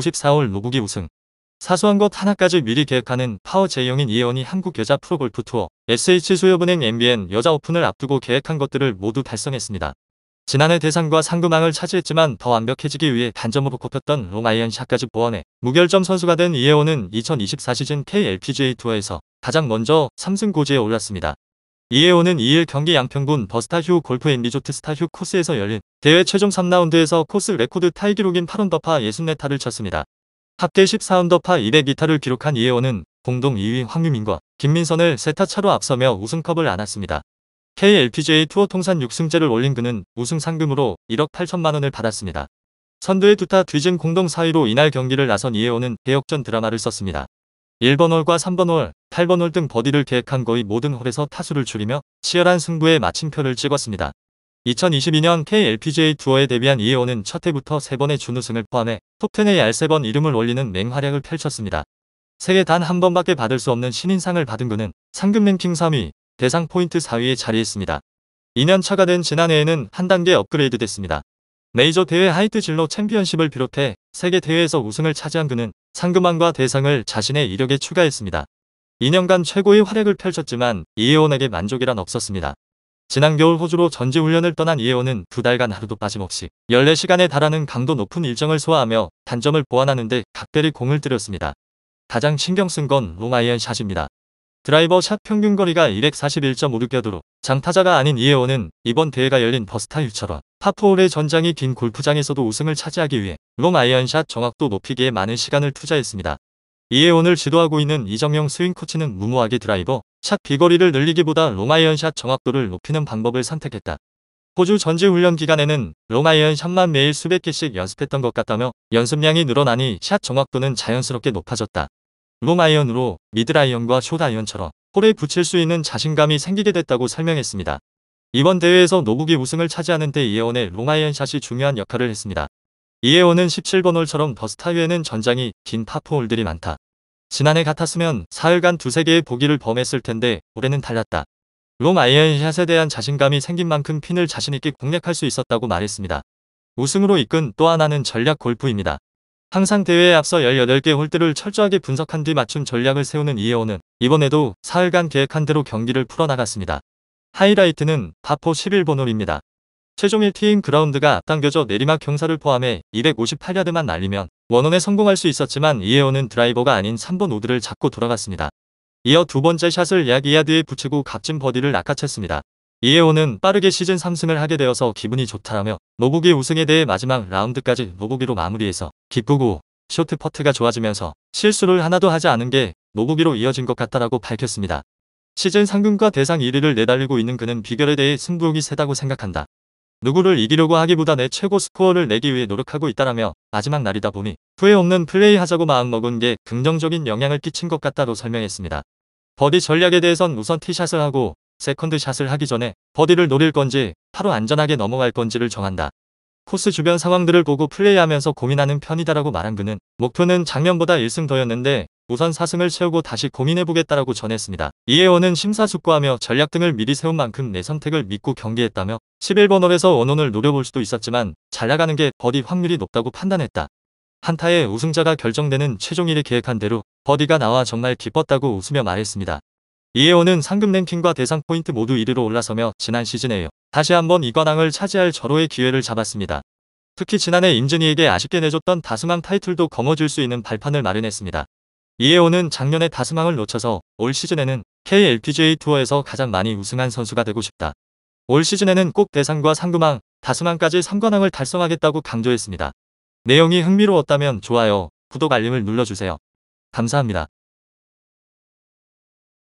54홀 노국이 우승. 사소한 것 하나까지 미리 계획하는 파워 제형인 이 이혜원이 한국여자 프로골프 투어 SH소협은행 MBN 여자 오픈을 앞두고 계획한 것들을 모두 달성했습니다. 지난해 대상과 상금왕을 차지했지만 더 완벽해지기 위해 단점으로 꼽혔던 롱아이언샷까지 보완해 무결점 선수가 된 이혜원은 2024 시즌 KLPGA 투어에서 가장 먼저 3승 고지에 올랐습니다. 이에호는 2일 경기 양평군 버스타휴 골프 앤리조트 스타휴 코스에서 열린 대회 최종 3라운드에서 코스 레코드 타이 기록인 8언더파 64타를 쳤습니다. 합계 14언더파 202타를 기록한 이에호는 공동 2위 황유민과 김민선을 세타 차로 앞서며 우승컵을 안았습니다. KLPGA 투어 통산 6승째를 올린 그는 우승 상금으로 1억 8천만원을 받았습니다. 선두의 두타 뒤진 공동 4위로 이날 경기를 나선 이에호는 대역전 드라마를 썼습니다. 1번 홀과 3번 홀, 8번 홀 등 버디를 계획한 거의 모든 홀에서 타수를 줄이며 치열한 승부에 마침표를 찍었습니다. 2022년 KLPGA 투어에 데뷔한 이혜원은 첫 해부터 3번의 준우승을 포함해 톱10의 얄세번 이름을 올리는 맹활약을 펼쳤습니다. 세계 단 한 번밖에 받을 수 없는 신인상을 받은 그는 상금 랭킹 3위, 대상 포인트 4위에 자리했습니다. 2년 차가 된 지난해에는 한 단계 업그레이드 됐습니다. 메이저 대회 하이트 진로 챔피언십을 비롯해 세계 대회에서 우승을 차지한 그는 상금왕과 대상을 자신의 이력에 추가했습니다. 2년간 최고의 활약을 펼쳤지만 이혜원에게 만족이란 없었습니다. 지난 겨울 호주로 전지훈련을 떠난 이혜원은 두 달간 하루도 빠짐없이 14시간에 달하는 강도 높은 일정을 소화하며 단점을 보완하는 데 각별히 공을 들였습니다. 가장 신경 쓴 건 롱아이언 샷입니다. 드라이버 샷 평균 거리가 2 4 1 5 6야도로 장타자가 아닌 이혜원은 이번 대회가 열린 버스타 유철원, 파포홀의 전장이 긴 골프장에서도 우승을 차지하기 위해 롱 아이언샷 정확도 높이기에 많은 시간을 투자했습니다. 이에 오늘 지도하고 있는 이정용 스윙 코치는 무모하게 드라이버, 샷 비거리를 늘리기보다 롱 아이언샷 정확도를 높이는 방법을 선택했다. 호주 전지훈련 기간에는 롱 아이언샷만 매일 수백 개씩 연습했던 것 같다며 연습량이 늘어나니 샷 정확도는 자연스럽게 높아졌다. 롱 아이언으로 미드 아이언과 숏 아이언처럼 홀에 붙일 수 있는 자신감이 생기게 됐다고 설명했습니다. 이번 대회에서 노국이 우승을 차지하는 데 이혜원의 롱아이언샷이 중요한 역할을 했습니다. 이혜원은 17번 홀처럼 버스타 위에는 전장이 긴 파프홀들이 많다. 지난해 같았으면 사흘간 두세 개의 보기를 범했을 텐데 올해는 달랐다. 롱아이언샷에 대한 자신감이 생긴 만큼 핀을 자신있게 공략할 수 있었다고 말했습니다. 우승으로 이끈 또 하나는 전략 골프입니다. 항상 대회에 앞서 18개 홀들을 철저하게 분석한 뒤 맞춤 전략을 세우는 이혜원은 이번에도 사흘간 계획한 대로 경기를 풀어나갔습니다. 하이라이트는 파포 11번 홀입니다. 최종 1티인 그라운드가 앞당겨져 내리막 경사를 포함해 258야드만 날리면 원원에 성공할 수 있었지만 이에오는 드라이버가 아닌 3번 오드를 잡고 돌아갔습니다. 이어 두 번째 샷을 약 2야드에 붙이고 값진 버디를 낚아챘습니다. 이에오는 빠르게 시즌 3승을 하게 되어서 기분이 좋다라며 노복기 우승에 대해 마지막 라운드까지 노복기로 마무리해서 기쁘고 쇼트 퍼트가 좋아지면서 실수를 하나도 하지 않은 게노복기로 이어진 것 같다라고 밝혔습니다. 시즌 상금과 대상 1위를 내달리고 있는 그는 비결에 대해 승부욕이 세다고 생각한다. 누구를 이기려고 하기보다 내 최고 스코어를 내기 위해 노력하고 있다라며 마지막 날이다 보니 후회 없는 플레이하자고 마음먹은 게 긍정적인 영향을 끼친 것 같다로 설명했습니다. 버디 전략에 대해선 우선 티샷을 하고 세컨드 샷을 하기 전에 버디를 노릴 건지 바로 안전하게 넘어갈 건지를 정한다. 코스 주변 상황들을 보고 플레이하면서 고민하는 편이다라고 말한 그는 목표는 작년보다 1승 더였는데 우선 사승을 채우고 다시 고민해보겠다라고 전했습니다. 이혜원은 심사숙고하며 전략 등을 미리 세운 만큼 내 선택을 믿고 경기했다며 11번 홀에서 원혼을 노려볼 수도 있었지만 잘 나가는 게 버디 확률이 높다고 판단했다. 한타에 우승자가 결정되는 최종일이 계획한 대로 버디가 나와 정말 기뻤다고 웃으며 말했습니다. 이혜원은 상금 랭킹과 대상 포인트 모두 1위로 올라서며 지난 시즌에 다시 한번 이관왕을 차지할 절호의 기회를 잡았습니다. 특히 지난해 임진희에게 아쉽게 내줬던 다승왕 타이틀도 거머쥘 수 있는 발판을 마련했습니다. 이에오는 작년에 다스망을 놓쳐서 올 시즌에는 KLPGA 투어에서 가장 많이 우승한 선수가 되고 싶다. 올 시즌에는 꼭 대상과 상금왕, 다스망까지 3관왕을 달성하겠다고 강조했습니다. 내용이 흥미로웠다면 좋아요, 구독 알림을 눌러주세요. 감사합니다.